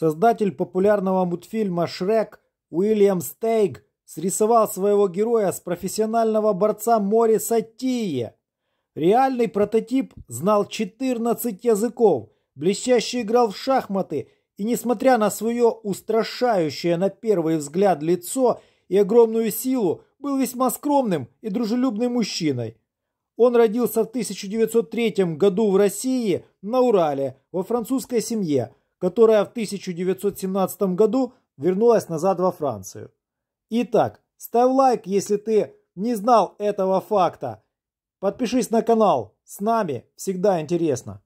Создатель популярного мультфильма «Шрек» Уильям Стейг срисовал своего героя с профессионального борца Мориса Тие. Реальный прототип знал 14 языков, блестяще играл в шахматы и, несмотря на свое устрашающее на первый взгляд лицо и огромную силу, был весьма скромным и дружелюбным мужчиной. Он родился в 1903 году в России, на Урале, во французской семье – которая в 1917 году вернулась назад во Францию. Итак, ставь лайк, если ты не знал этого факта. Подпишись на канал, с нами всегда интересно.